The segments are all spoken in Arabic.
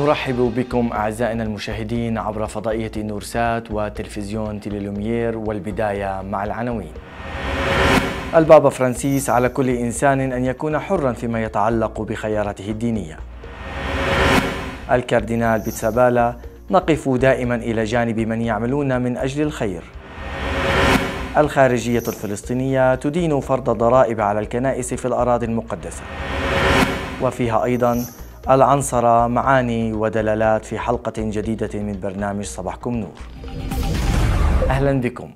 نرحب بكم أعزائنا المشاهدين عبر فضائية نورسات وتلفزيون تيليلوميير والبداية مع العناوين البابا فرانسيس على كل إنسان أن يكون حرا فيما يتعلق بخياراته الدينية الكاردينال بيتسابالا نقف دائما إلى جانب من يعملون من أجل الخير الخارجية الفلسطينية تدين فرض ضرائب على الكنائس في الأراضي المقدسة وفيها أيضاً العنصرة معاني ودلالات في حلقة جديدة من برنامج صباحكم نور أهلا بكم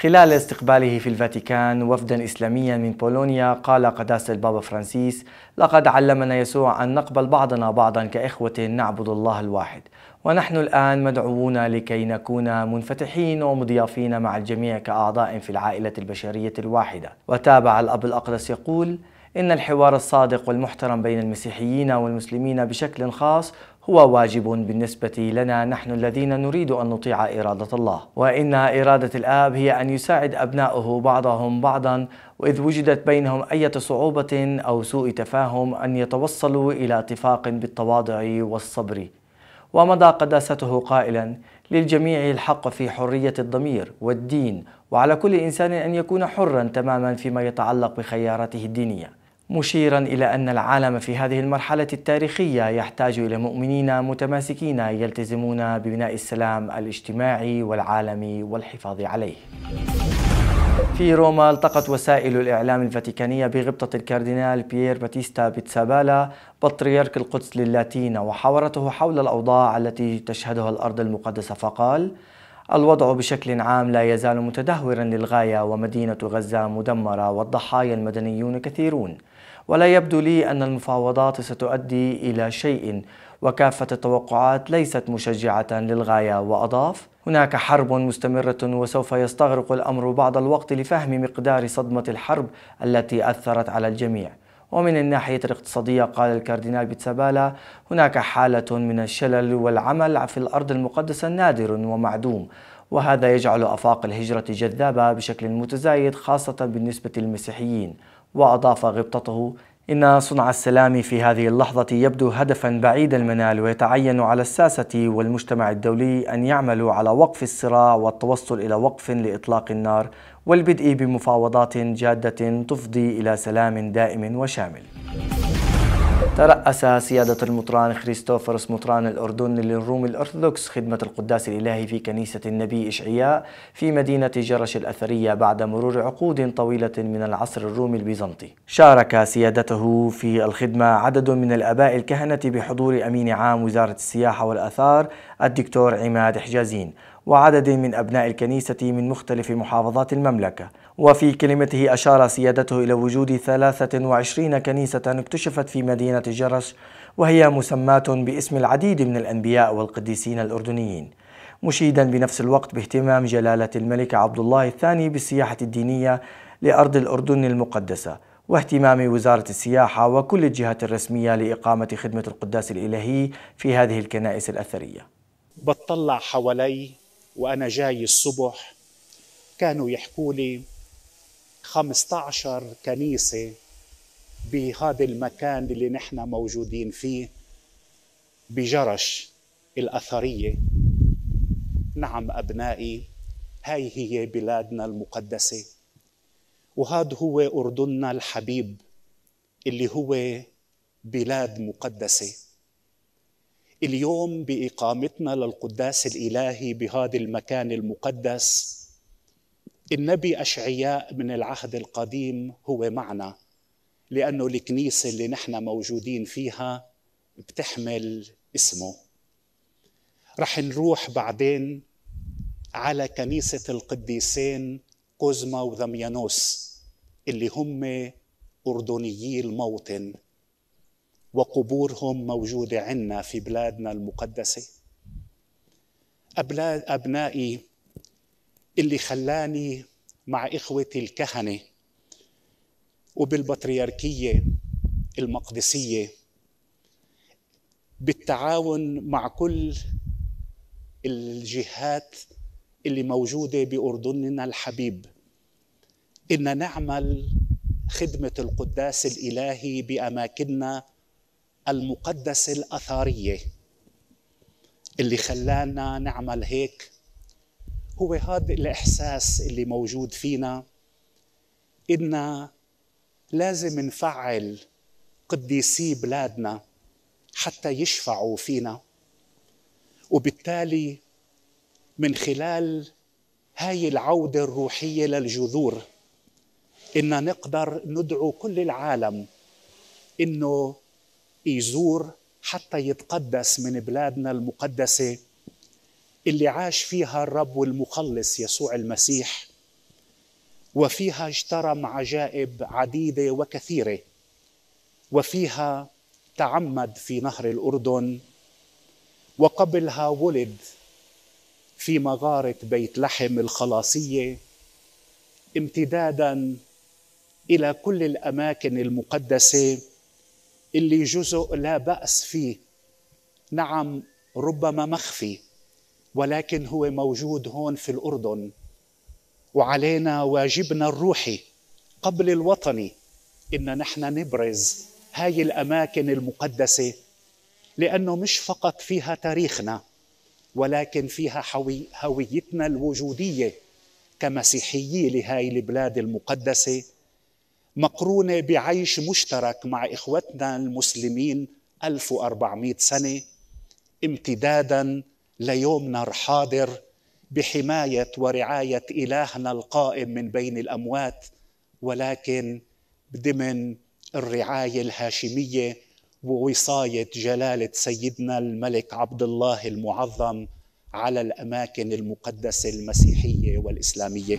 خلال استقباله في الفاتيكان وفدا إسلاميا من بولونيا قال قداسة البابا فرانسيس لقد علمنا يسوع أن نقبل بعضنا بعضا كإخوة نعبد الله الواحد ونحن الآن مدعوون لكي نكون منفتحين ومضيافين مع الجميع كأعضاء في العائلة البشرية الواحدة وتابع الأب الأقدس يقول إن الحوار الصادق والمحترم بين المسيحيين والمسلمين بشكل خاص هو واجب بالنسبة لنا نحن الذين نريد أن نطيع إرادة الله وإن إرادة الآب هي أن يساعد أبنائه بعضهم بعضا وإذ وجدت بينهم أية صعوبة أو سوء تفاهم أن يتوصلوا إلى اتفاق بالتواضع والصبر ومضى قداسته قائلا للجميع الحق في حرية الضمير والدين وعلى كل إنسان أن يكون حرا تماما فيما يتعلق بخياراته الدينية مشيرا إلى أن العالم في هذه المرحلة التاريخية يحتاج إلى مؤمنين متماسكين يلتزمون ببناء السلام الاجتماعي والعالمي والحفاظ عليه في روما التقت وسائل الإعلام الفاتيكانية بغبطة الكاردينال بيير باتيستا بيتسابالا بطريرك القدس للاتين وحاورته حول الأوضاع التي تشهدها الأرض المقدسة فقال الوضع بشكل عام لا يزال متدهورا للغاية ومدينة غزة مدمرة والضحايا المدنيون كثيرون ولا يبدو لي أن المفاوضات ستؤدي إلى شيء وكافة التوقعات ليست مشجعة للغاية وأضاف هناك حرب مستمرة وسوف يستغرق الأمر بعض الوقت لفهم مقدار صدمة الحرب التي أثرت على الجميع ومن الناحية الاقتصادية قال الكاردينال بيتسابالا هناك حالة من الشلل والعمل في الأرض المقدسة نادر ومعدوم وهذا يجعل أفاق الهجرة جذابة بشكل متزايد خاصة بالنسبة للمسيحيين وأضاف غبطته إن صنع السلام في هذه اللحظة يبدو هدفا بعيد المنال ويتعين على الساسة والمجتمع الدولي أن يعملوا على وقف الصراع والتوصل إلى وقف لإطلاق النار والبدء بمفاوضات جادة تفضي إلى سلام دائم وشامل ترأس سيادة المطران خريستوفرس مطران الأردن للروم الأرثوذكس خدمة القداس الإلهي في كنيسة النبي إشعياء في مدينة جرش الأثرية بعد مرور عقود طويلة من العصر الرومي البيزنطي شارك سيادته في الخدمة عدد من الأباء الكهنة بحضور أمين عام وزارة السياحة والأثار الدكتور عماد حجازين وعدد من أبناء الكنيسة من مختلف محافظات المملكة وفي كلمته أشار سيادته إلى وجود 23 كنيسة اكتشفت في مدينة جرش وهي مسماة باسم العديد من الأنبياء والقديسين الأردنيين مشيدا بنفس الوقت باهتمام جلالة الملك عبد الله الثاني بالسياحة الدينية لأرض الأردن المقدسة واهتمام وزارة السياحة وكل الجهات الرسمية لإقامة خدمة القداس الإلهي في هذه الكنائس الأثرية بطلع حوالي وأنا جاي الصبح كانوا يحكوا لي 15 كنيسة بهذا المكان اللي نحن موجودين فيه بجرش الأثرية نعم أبنائي هاي هي بلادنا المقدسة وهذا هو أردننا الحبيب اللي هو بلاد مقدسة اليوم بإقامتنا للقداس الإلهي بهذا المكان المقدس النبي أشعياء من العهد القديم هو معنا لأنه الكنيسة اللي نحن موجودين فيها بتحمل اسمه رح نروح بعدين على كنيسة القديسين كوزما وذميانوس اللي هم أردنيي الموطن وقبورهم موجودة عنا في بلادنا المقدسة أبنائي اللي خلاني مع إخوتي الكهنة وبالبطريركية المقدسية بالتعاون مع كل الجهات اللي موجودة بأردننا الحبيب إن نعمل خدمة القداس الإلهي بأماكننا المقدسة الأثرية اللي خلانا نعمل هيك هو هذا الإحساس اللي موجود فينا إننا لازم نفعل قديسي بلادنا حتى يشفعوا فينا وبالتالي من خلال هاي العودة الروحية للجذور إن نقدر ندعو كل العالم إنه يزور حتى يتقدس من بلادنا المقدسة اللي عاش فيها الرب والمخلص يسوع المسيح وفيها اجترم عجائب عديده وكثيره وفيها تعمد في نهر الاردن وقبلها ولد في مغاره بيت لحم الخلاصيه امتدادا الى كل الاماكن المقدسه اللي جزء لا باس فيه نعم ربما مخفي ولكن هو موجود هون في الأردن وعلينا واجبنا الروحي قبل الوطني إن نحن نبرز هاي الأماكن المقدسة لأنه مش فقط فيها تاريخنا ولكن فيها حوي هويتنا الوجودية كمسيحيي لهاي البلاد المقدسة مقرونة بعيش مشترك مع إخوتنا المسلمين 1400 سنة امتدادا ليومنا الحاضر بحمايه ورعايه الهنا القائم من بين الاموات ولكن ضمن الرعايه الهاشميه ووصايه جلاله سيدنا الملك عبد الله المعظم على الاماكن المقدسه المسيحيه والاسلاميه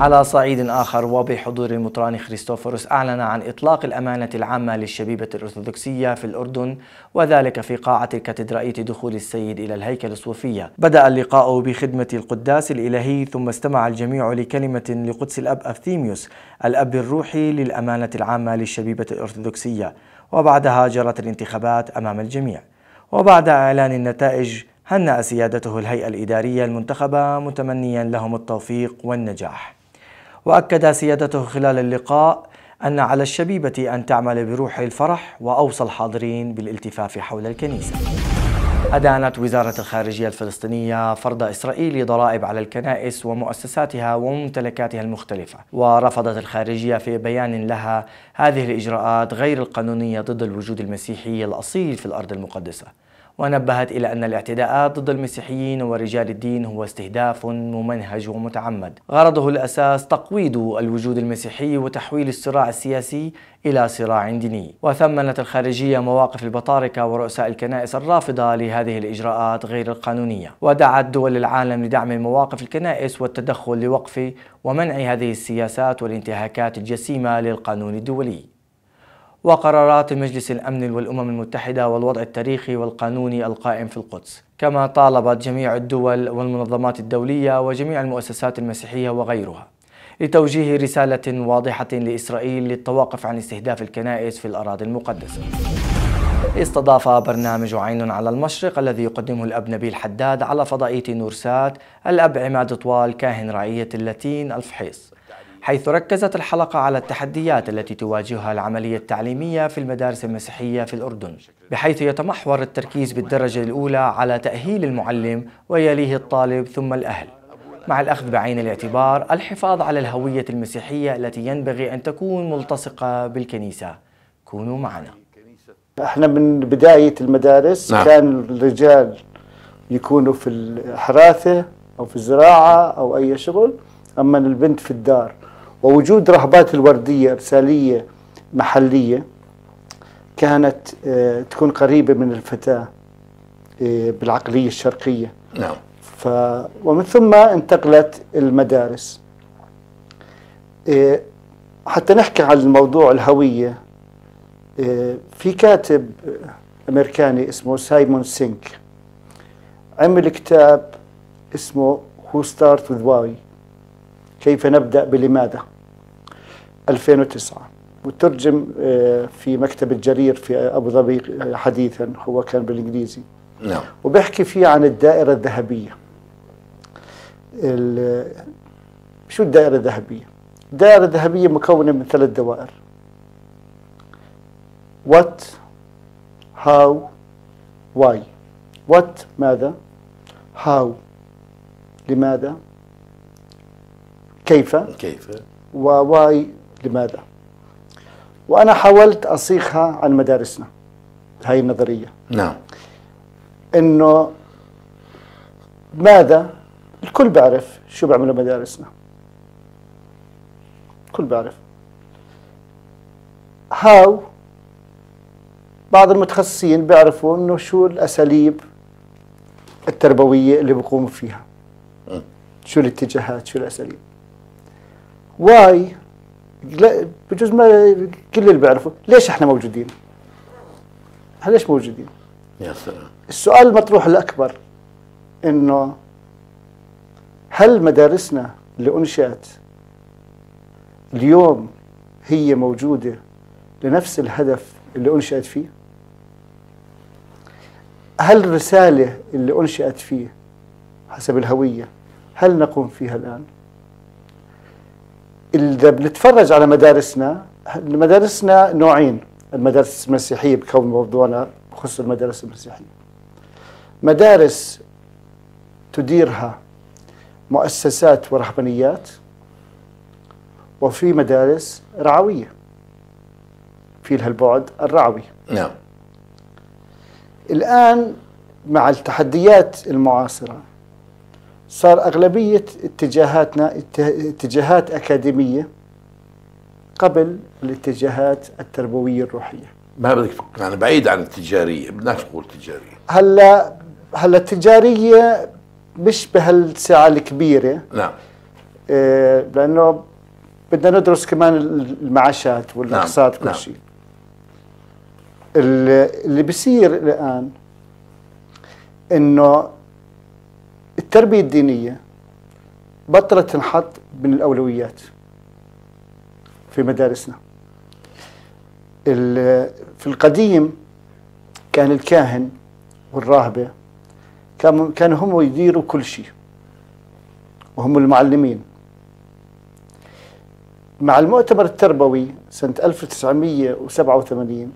على صعيد آخر وبحضور المطران خريستوفوروس أعلن عن إطلاق الأمانة العامة للشبيبة الأرثوذكسية في الأردن وذلك في قاعة الكاتدرائية دخول السيد إلى الهيكل الصوفية بدأ اللقاء بخدمة القداس الإلهي ثم استمع الجميع لكلمة لقدس الأب أفثيميوس الأب الروحي للأمانة العامة للشبيبة الأرثوذكسية وبعدها جرت الانتخابات أمام الجميع وبعد إعلان النتائج هنأ سيادته الهيئة الإدارية المنتخبة متمنيا لهم التوفيق والنجاح وأكد سيادته خلال اللقاء أن على الشبيبة أن تعمل بروح الفرح وأوصى الحاضرين بالالتفاف حول الكنيسة أدانت وزارة الخارجية الفلسطينية فرض إسرائيلي ضرائب على الكنائس ومؤسساتها وممتلكاتها المختلفة ورفضت الخارجية في بيان لها هذه الإجراءات غير القانونية ضد الوجود المسيحي الأصيل في الأرض المقدسة ونبهت إلى أن الاعتداءات ضد المسيحيين ورجال الدين هو استهداف ممنهج ومتعمد غرضه الأساس تقويض الوجود المسيحي وتحويل الصراع السياسي إلى صراع ديني وثمنت الخارجية مواقف البطاركة ورؤساء الكنائس الرافضة لهذه الإجراءات غير القانونية ودعت دول العالم لدعم مواقف الكنائس والتدخل لوقف ومنع هذه السياسات والانتهاكات الجسيمة للقانون الدولي وقرارات مجلس الأمن والأمم المتحدة والوضع التاريخي والقانوني القائم في القدس كما طالبت جميع الدول والمنظمات الدولية وجميع المؤسسات المسيحية وغيرها لتوجيه رسالة واضحة لإسرائيل للتوقف عن استهداف الكنائس في الأراضي المقدسة استضاف برنامج عين على المشرق الذي يقدمه الأب نبيل حداد على فضائية نورسات الأب عماد طوال كاهن رعية اللاتين الفحيص حيث ركزت الحلقة على التحديات التي تواجهها العملية التعليمية في المدارس المسيحية في الأردن بحيث يتمحور التركيز بالدرجة الأولى على تأهيل المعلم ويليه الطالب ثم الأهل مع الأخذ بعين الاعتبار الحفاظ على الهوية المسيحية التي ينبغي أن تكون ملتصقة بالكنيسة كونوا معنا احنا من بداية المدارس نعم. كان الرجال يكونوا في الحراثة أو في الزراعة أو أي شغل أما البنت في الدار ووجود رهبات الوردية إرسالية محلية كانت آه، تكون قريبة من الفتاة آه، بالعقلية الشرقية نعم ف ومن ثم انتقلت المدارس آه، حتى نحكي عن الموضوع الهوية في كاتب أمريكاني اسمه سايمون سينك عمل كتاب اسمه Who Start With Why كيف نبدأ بلماذا 2009 مترجم آه، في مكتب الجرير في أبو ظبي آه، حديثا هو كان بالإنجليزي نعم وبيحكي فيه عن الدائرة الذهبية شو الدائرة الذهبية الدائرة الذهبية مكونة من ثلاث دوائر what how why what ماذا how لماذا كيف كيف وواي لماذا وأنا حاولت أصيغها عن مدارسنا هاي النظرية نعم إنه ماذا الكل بيعرف شو بيعملوا مدارسنا الكل بيعرف هاو بعض المتخصصين بيعرفوا انه شو الاساليب التربويه اللي بيقوموا فيها شو الاتجاهات شو الاساليب واي لا بجوز ما كل اللي بيعرفوا ليش احنا موجودين؟ احنا ليش موجودين؟ يا سلام السؤال المطروح الاكبر انه هل مدارسنا اللي انشات اليوم هي موجوده لنفس الهدف اللي انشات فيه؟ هل الرساله اللي انشات فيه حسب الهويه هل نقوم فيها الان؟ اذا بنتفرج على مدارسنا مدارسنا نوعين المدارس المسيحيه بكون موضوعنا بخص المدارس المسيحيه مدارس تديرها مؤسسات ورهبانيات وفي مدارس رعويه في لها البعد الرعوي نعم الان مع التحديات المعاصره صار أغلبية اتجاهاتنا اتجاهات أكاديمية قبل الاتجاهات التربوية الروحية ما بدك يعني بعيد عن التجارية بدناش نقول تجارية هلا هلا التجارية مش بهالسعة الكبيرة نعم آه لأنه بدنا ندرس كمان المعاشات والأقساط نعم. كل نعم. شيء اللي بصير الآن إنه التربية الدينية بطلت تنحط من الأولويات في مدارسنا في القديم كان الكاهن والراهبة كانوا هم يديروا كل شيء وهم المعلمين مع المؤتمر التربوي سنة 1987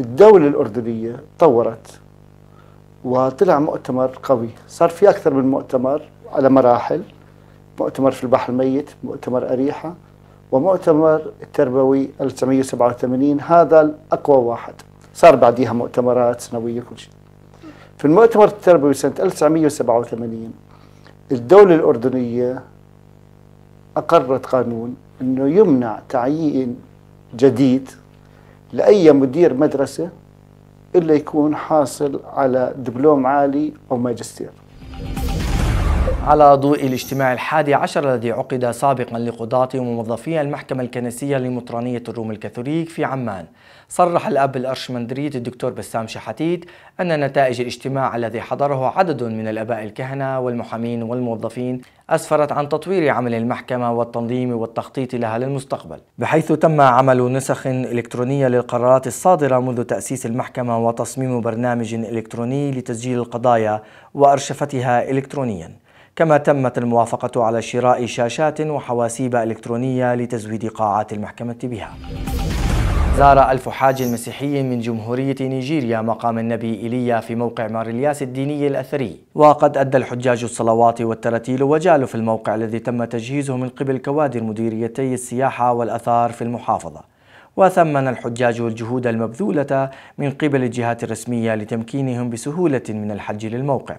الدولة الأردنية طورت وطلع مؤتمر قوي صار في أكثر من مؤتمر على مراحل مؤتمر في البحر الميت مؤتمر أريحة ومؤتمر التربوي 1987 هذا الأقوى واحد صار بعديها مؤتمرات سنوية كل شيء في المؤتمر التربوي سنة 1987 الدولة الأردنية أقرت قانون أنه يمنع تعيين جديد لأي مدير مدرسة إلا يكون حاصل على دبلوم عالي أو ماجستير على ضوء الاجتماع الحادي عشر الذي عقد سابقا لقضاة وموظفي المحكمة الكنسية لمطرانية الروم الكاثوليك في عمان صرح الأب الأرشمندريت الدكتور بسام شحاتيد أن نتائج الاجتماع الذي حضره عدد من الأباء الكهنة والمحامين والموظفين أسفرت عن تطوير عمل المحكمة والتنظيم والتخطيط لها للمستقبل بحيث تم عمل نسخ إلكترونية للقرارات الصادرة منذ تأسيس المحكمة وتصميم برنامج إلكتروني لتسجيل القضايا وأرشفتها إلكترونياً كما تمت الموافقة على شراء شاشات وحواسيب إلكترونية لتزويد قاعات المحكمة بها زار ألف حاج مسيحي من جمهورية نيجيريا مقام النبي إيليا في موقع مار الياس الديني الأثري وقد أدى الحجاج الصلوات والتراتيل وجالوا في الموقع الذي تم تجهيزه من قبل كوادر مديريتي السياحة والأثار في المحافظة وثمن الحجاج الجهود المبذولة من قبل الجهات الرسمية لتمكينهم بسهولة من الحج للموقع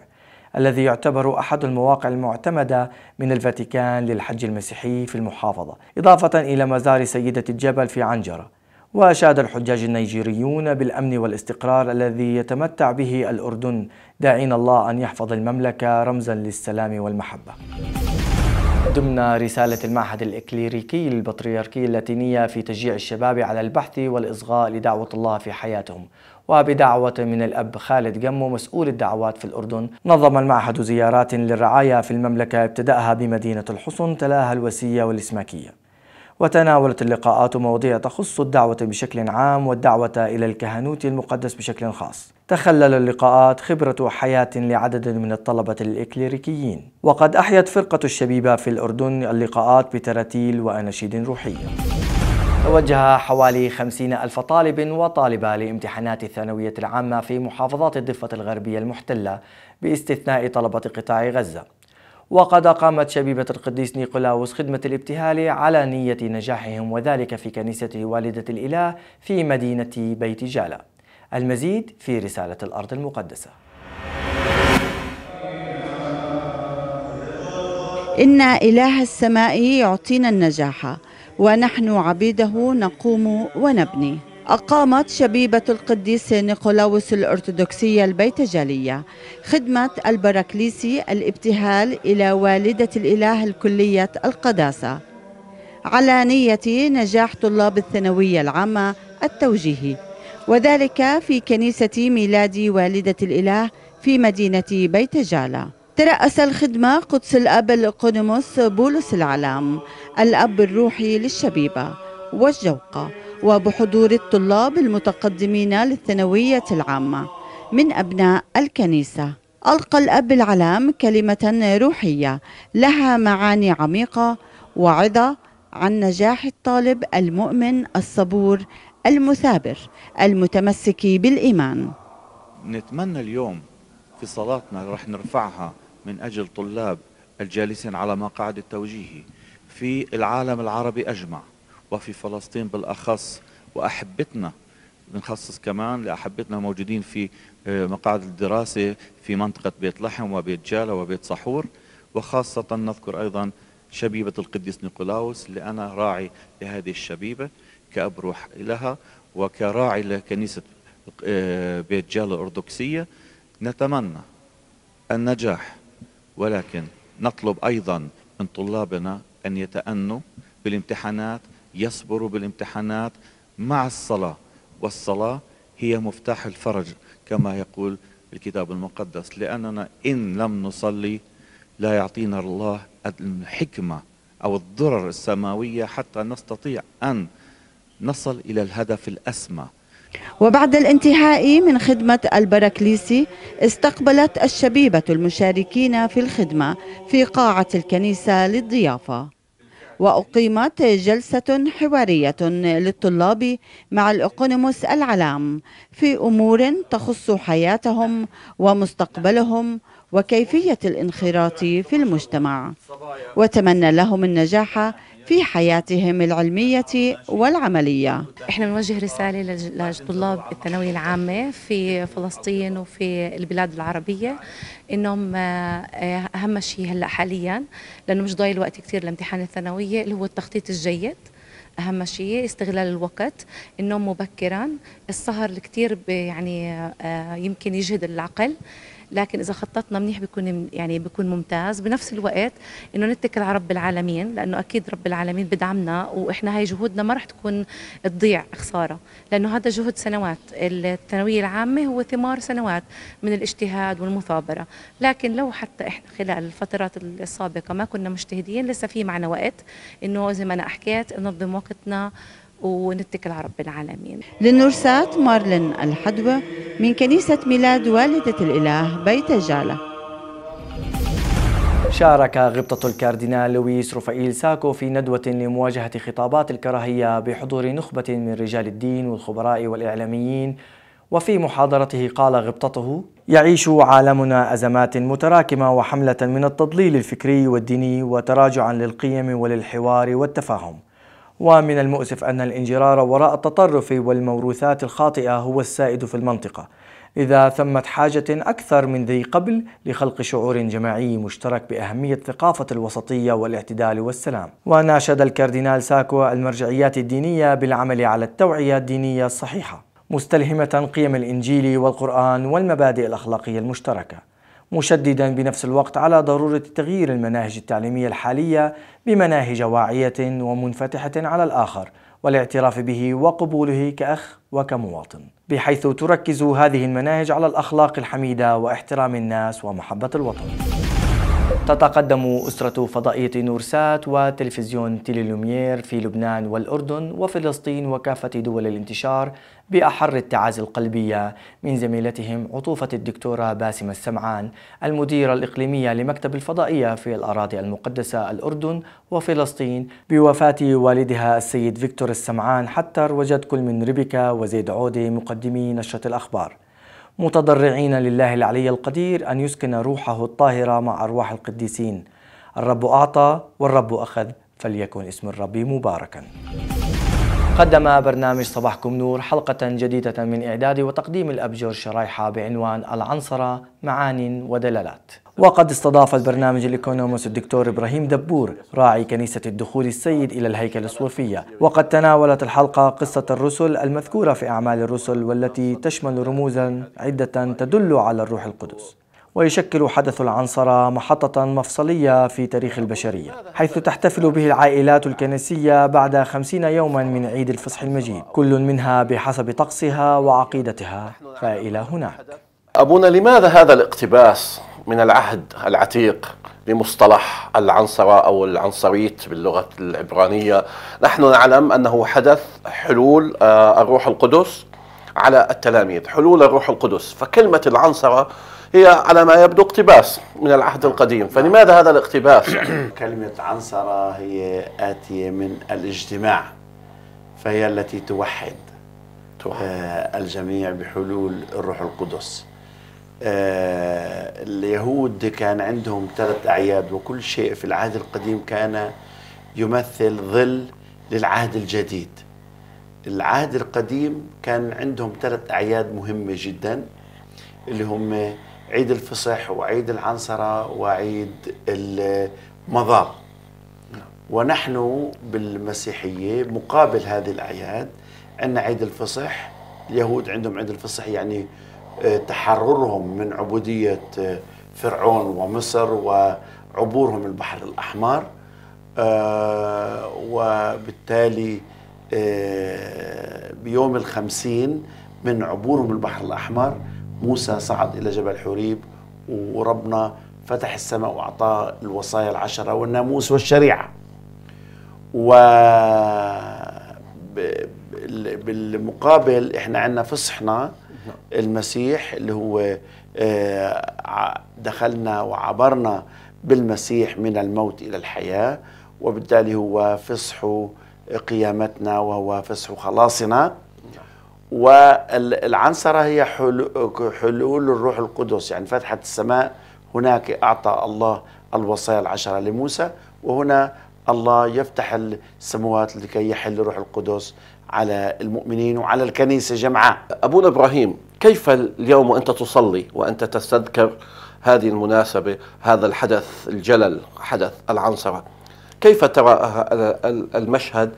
الذي يعتبر أحد المواقع المعتمدة من الفاتيكان للحج المسيحي في المحافظة إضافة إلى مزار سيدة الجبل في عنجرة وأشاد الحجاج النيجيريون بالأمن والاستقرار الذي يتمتع به الأردن داعين الله أن يحفظ المملكة رمزا للسلام والمحبة ضمن رسالة المعهد الإكليريكي للبطريركية اللاتينية في تشجيع الشباب على البحث والإصغاء لدعوة الله في حياتهم وبدعوة من الأب خالد جمو مسؤول الدعوات في الأردن نظم المعهد زيارات للرعاية في المملكة ابتدأها بمدينة الحصن تلاها الوسية والإسماكية وتناولت اللقاءات مواضيع تخص الدعوة بشكل عام والدعوة إلى الكهنوت المقدس بشكل خاص. تخلل اللقاءات خبرة حياة لعدد من الطلبة الإكليريكيين، وقد أحيت فرقة الشبيبة في الأردن اللقاءات بتراتيل وأناشيد روحية. وجه حوالي 50 ألف طالب وطالبة لامتحانات الثانوية العامة في محافظات الضفة الغربية المحتلة باستثناء طلبة قطاع غزة وقد قامت شبيبة القديس نيقولاوس خدمة الابتهال على نية نجاحهم وذلك في كنيسة والدة الإله في مدينة بيت جالة المزيد في رسالة الأرض المقدسة إن إله السماء يعطينا النجاح ونحن عبيده نقوم ونبني أقامت شبيبة القديس نيقولاوس الأرثوذكسية البيتجالية خدمة البركليسي الابتهال إلى والدة الإله الكلية القداسة على نية نجاح طلاب الثانوية العامة التوجيهي وذلك في كنيسة ميلاد والدة الإله في مدينة بيتجالة ترأس الخدمة قدس الأب القدمس بولس العلام الأب الروحي للشبيبة والجوقة وبحضور الطلاب المتقدمين للثانوية العامة من أبناء الكنيسة ألقى الأب العلام كلمة روحية لها معاني عميقة وعظة عن نجاح الطالب المؤمن الصبور المثابر المتمسك بالإيمان نتمنى اليوم في صلاتنا رح نرفعها من أجل طلاب الجالسين على مقاعد التوجيه في العالم العربي أجمع وفي فلسطين بالأخص وأحبتنا بنخصص كمان لأحبتنا موجودين في آه، مقاعد الدراسة في منطقة بيت لحم وبيت جالة وبيت صحور وخاصة نذكر أيضا شبيبة القديس نيقولاوس اللي أنا راعي لهذه الشبيبة كأب روح لها وكراعي لكنيسة آه، بيت جالة الأرثوذكسية نتمنى النجاح ولكن نطلب أيضا من طلابنا أن يتأنوا بالامتحانات يصبروا بالامتحانات مع الصلاة والصلاة هي مفتاح الفرج كما يقول الكتاب المقدس لأننا إن لم نصلي لا يعطينا الله الحكمة أو الضرر السماوية حتى نستطيع أن نصل إلى الهدف الأسمى وبعد الانتهاء من خدمة البراكليسي استقبلت الشبيبة المشاركين في الخدمة في قاعة الكنيسة للضيافة وأقيمت جلسة حوارية للطلاب مع الإقونوموس العلام في أمور تخص حياتهم ومستقبلهم وكيفية الانخراط في المجتمع وتمنى لهم النجاح في حياتهم العلمية والعملية احنا بنوجه رسالة لطلاب الثانوية العامة في فلسطين وفي البلاد العربية انهم آه، اهم شيء هلا حاليا لانه مش ضايل وقت كثير لامتحان الثانوية اللي هو التخطيط الجيد اهم شيء استغلال الوقت النوم مبكرا السهر الكثير يعني آه، يمكن يجهد العقل لكن اذا خططنا منيح بيكون يعني بيكون ممتاز بنفس الوقت انه نتكل على رب العالمين لانه اكيد رب العالمين بدعمنا واحنا هاي جهودنا ما رح تكون تضيع خساره لانه هذا جهد سنوات الثانويه العامه هو ثمار سنوات من الاجتهاد والمثابره لكن لو حتى احنا خلال الفترات السابقه ما كنا مجتهدين لسه في معنا وقت انه زي ما انا حكيت ننظم وقتنا ونتكل على رب العالمين للنورسات مارلين الحدوة من كنيسة ميلاد والدة الإله بيت جالة شارك غبطة الكاردينال لويس رفائيل ساكو في ندوة لمواجهة خطابات الكراهية بحضور نخبة من رجال الدين والخبراء والإعلاميين وفي محاضرته قال غبطته يعيش عالمنا أزمات متراكمة وحملة من التضليل الفكري والديني وتراجعا للقيم وللحوار والتفاهم ومن المؤسف أن الانجرار وراء التطرف والموروثات الخاطئة هو السائد في المنطقة إذا ثمة حاجة أكثر من ذي قبل لخلق شعور جماعي مشترك بأهمية ثقافة الوسطية والاعتدال والسلام وناشد الكاردينال ساكو المرجعيات الدينية بالعمل على التوعية الدينية الصحيحة مستلهمة قيم الإنجيل والقرآن والمبادئ الأخلاقية المشتركة مشددا بنفس الوقت على ضرورة تغيير المناهج التعليمية الحالية بمناهج واعية ومنفتحة على الآخر والاعتراف به وقبوله كأخ وكمواطن بحيث تركز هذه المناهج على الأخلاق الحميدة واحترام الناس ومحبة الوطن تتقدم أسرة فضائية نورسات وتلفزيون تيليلوميير في لبنان والأردن وفلسطين وكافة دول الانتشار بأحر التعازي القلبية من زميلتهم عطوفة الدكتورة باسمة السمعان المديرة الإقليمية لمكتب الفضائية في الأراضي المقدسة الأردن وفلسطين بوفاة والدها السيد فيكتور السمعان حتى وجد كل من ربكا وزيد عودي مقدمي نشرة الأخبار متضرعين لله العلي القدير أن يسكن روحه الطاهرة مع أرواح القديسين الرب أعطى والرب أخذ فليكن اسم الرب مباركاً قدم برنامج صباحكم نور حلقة جديدة من إعداد وتقديم الأبجور شرايحة بعنوان العنصرة معان ودلالات وقد استضاف البرنامج الإيكونوموس الدكتور إبراهيم دبور راعي كنيسة الدخول السيد إلى الهيكل الصوفية وقد تناولت الحلقة قصة الرسل المذكورة في أعمال الرسل والتي تشمل رموزا عدة تدل على الروح القدس ويشكل حدث العنصرة محطة مفصلية في تاريخ البشرية حيث تحتفل به العائلات الكنسية بعد خمسين يوما من عيد الفصح المجيد كل منها بحسب طقسها وعقيدتها فإلى هناك أبونا لماذا هذا الاقتباس من العهد العتيق لمصطلح العنصرة أو العنصريت باللغة العبرانية نحن نعلم أنه حدث حلول آه، الروح القدس على التلاميذ حلول الروح القدس فكلمة العنصرة هي على ما يبدو اقتباس من العهد القديم فلماذا هذا الاقتباس كلمة عنصرة هي آتية من الاجتماع فهي التي توحد, توحد. آه الجميع بحلول الروح القدس آه اليهود كان عندهم ثلاث أعياد وكل شيء في العهد القديم كان يمثل ظل للعهد الجديد العهد القديم كان عندهم ثلاث أعياد مهمة جدا اللي هم عيد الفصح وعيد العنصرة وعيد المضار ونحن بالمسيحية مقابل هذه الأعياد عندنا عيد الفصح اليهود عندهم عيد الفصح يعني آه، تحررهم من عبودية آه، فرعون ومصر وعبورهم البحر الأحمر آه، وبالتالي بيوم الخمسين من عبورهم البحر الأحمر موسى صعد إلى جبل حوريب وربنا فتح السماء وأعطاه الوصايا العشرة والناموس والشريعة و بالمقابل احنا عندنا فصحنا المسيح اللي هو آه، دخلنا وعبرنا بالمسيح من الموت الى الحياه وبالتالي هو فصح قيامتنا وهو فصح خلاصنا والعنصرة هي حلول الروح القدس يعني فتحة السماء هناك أعطى الله الوصايا العشرة لموسى وهنا الله يفتح السموات لكي يحل روح القدس على المؤمنين وعلى الكنيسة جمعاء أبونا إبراهيم كيف اليوم وأنت تصلي وأنت تستذكر هذه المناسبة هذا الحدث الجلل حدث العنصرة كيف ترى المشهد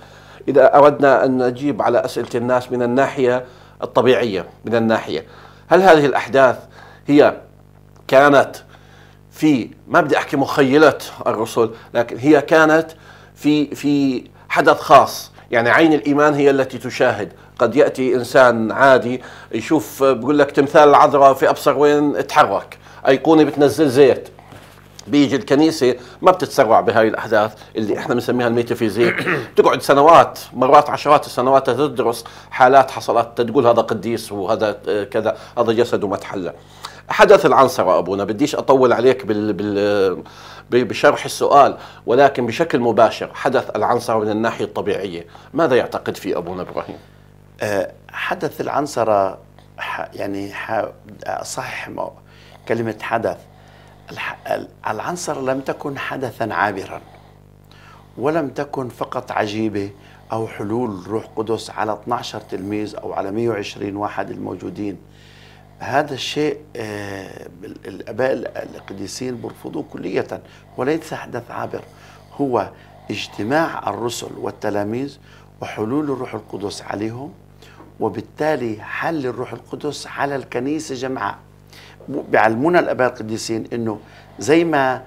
إذا أردنا أن نجيب على أسئلة الناس من الناحية الطبيعية من الناحية هل هذه الأحداث هي كانت في ما بدي أحكي مخيلة الرسل لكن هي كانت في في حدث خاص يعني عين الإيمان هي التي تشاهد قد يأتي إنسان عادي يشوف بقول لك تمثال العذراء في أبصر وين تحرك أيقونة بتنزل زيت بيجي الكنيسه ما بتتسرع بهاي الاحداث اللي احنا بنسميها الميتافيزيك بتقعد سنوات مرات عشرات السنوات تدرس حالات حصلت تقول هذا قديس وهذا آه، كذا هذا جسده ما تحلى حدث العنصرة أبونا بديش أطول عليك بال بال آه، بشرح السؤال ولكن بشكل مباشر حدث العنصرة من الناحية الطبيعية ماذا يعتقد فيه أبونا إبراهيم؟ آه، حدث العنصرة يعني صح كلمة حدث العنصر لم تكن حدثا عابرا ولم تكن فقط عجيبة أو حلول روح قدس على 12 تلميذ أو على 120 واحد الموجودين هذا الشيء آه، الآباء القديسين برفضوه كلية وليس حدث عابر هو اجتماع الرسل والتلاميذ وحلول الروح القدس عليهم وبالتالي حل الروح القدس على الكنيسة جمعاء بيعلمونا الاباء القديسين انه زي ما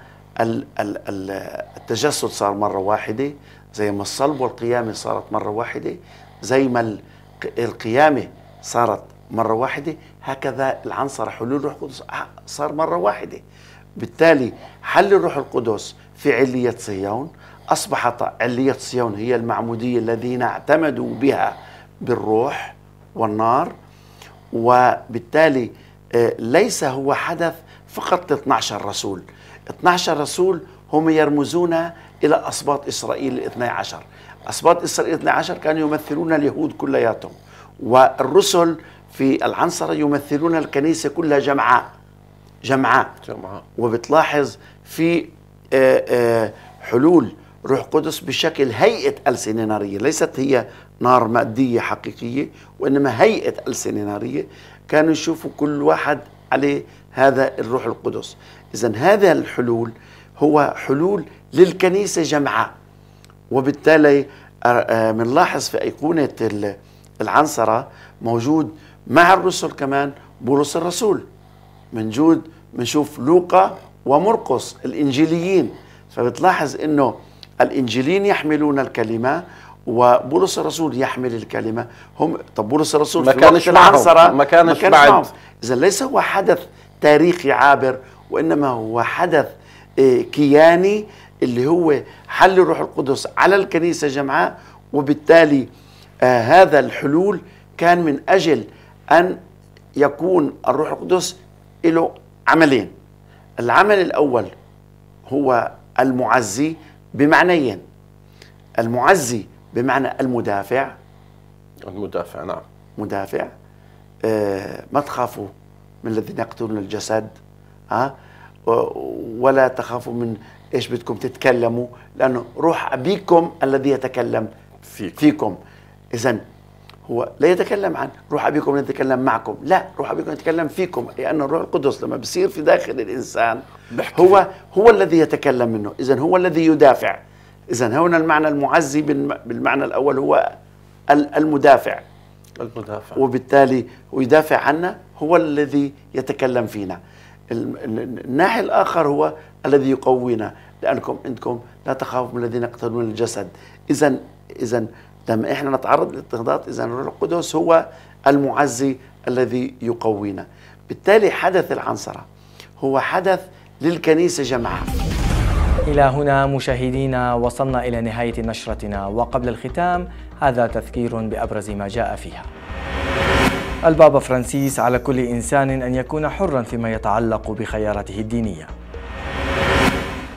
التجسد صار مره واحده زي ما الصلب والقيامه صارت مره واحده زي ما القيامه صارت مره واحده هكذا العنصر حلول الروح القدس صار مره واحده بالتالي حل الروح القدس في عليه صهيون اصبحت عليه صهيون هي المعموديه الذين اعتمدوا بها بالروح والنار وبالتالي ليس هو حدث فقط ل 12 رسول 12 رسول هم يرمزون إلى أسباط إسرائيل الاثنى عشر أسباط إسرائيل الاثنى عشر كانوا يمثلون اليهود كلياتهم والرسل في العنصرة يمثلون الكنيسة كلها جمعاء جمعاء جمعاء وبتلاحظ في آه، آه، حلول روح قدس بشكل هيئة ألسنة نارية ليست هي نار مادية حقيقية وإنما هيئة ألسنة نارية كانوا يشوفوا كل واحد عليه هذا الروح القدس إذا هذا الحلول هو حلول للكنيسة جمعاء وبالتالي بنلاحظ في أيقونة العنصرة موجود مع الرسل كمان بولس الرسول منجود بنشوف لوقا ومرقس الإنجيليين فبتلاحظ أنه الإنجيلين يحملون الكلمة وبولس الرسول يحمل الكلمه هم طب بولس الرسول ما كانش معهم ما كانش بعد اذا ليس هو حدث تاريخي عابر وانما هو حدث آه، كياني اللي هو حل الروح القدس على الكنيسه جمعاء وبالتالي آه، هذا الحلول كان من اجل ان يكون الروح القدس له عملين العمل الاول هو المعزي بمعنيين المعزي بمعنى المدافع المدافع نعم مدافع آه ما تخافوا من الذين يقتلون الجسد ها ولا تخافوا من ايش بدكم تتكلموا لانه روح ابيكم الذي يتكلم فيكم, فيكم. اذا هو لا يتكلم عن روح ابيكم يتكلم معكم لا روح ابيكم يتكلم فيكم لان الروح القدس لما بصير في داخل الانسان هو فيه. هو الذي يتكلم منه اذا هو الذي يدافع إذا هنا المعنى المعزي بالمعنى الأول هو المدافع المدافع وبالتالي ويدافع عنا هو الذي يتكلم فينا الناحي الآخر هو الذي يقوينا لأنكم أنتم لا تخافوا من الذين يقتلون الجسد إذا إذا لما إحنا نتعرض للاضطهادات إذا الروح القدس هو المعزي الذي يقوينا بالتالي حدث العنصرة هو حدث للكنيسة جماعة إلى هنا مشاهدينا وصلنا إلى نهاية نشرتنا وقبل الختام هذا تذكير بأبرز ما جاء فيها البابا فرانسيس على كل إنسان أن يكون حرا فيما يتعلق بخياراته الدينية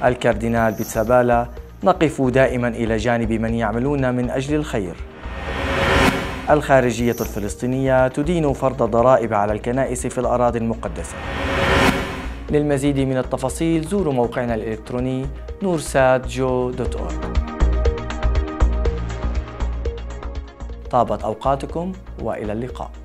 الكاردينال بيتسابالا نقف دائما إلى جانب من يعملون من أجل الخير الخارجية الفلسطينية تدين فرض ضرائب على الكنائس في الأراضي المقدسة للمزيد من التفاصيل زوروا موقعنا الإلكتروني nursatjo.org طابت أوقاتكم وإلى اللقاء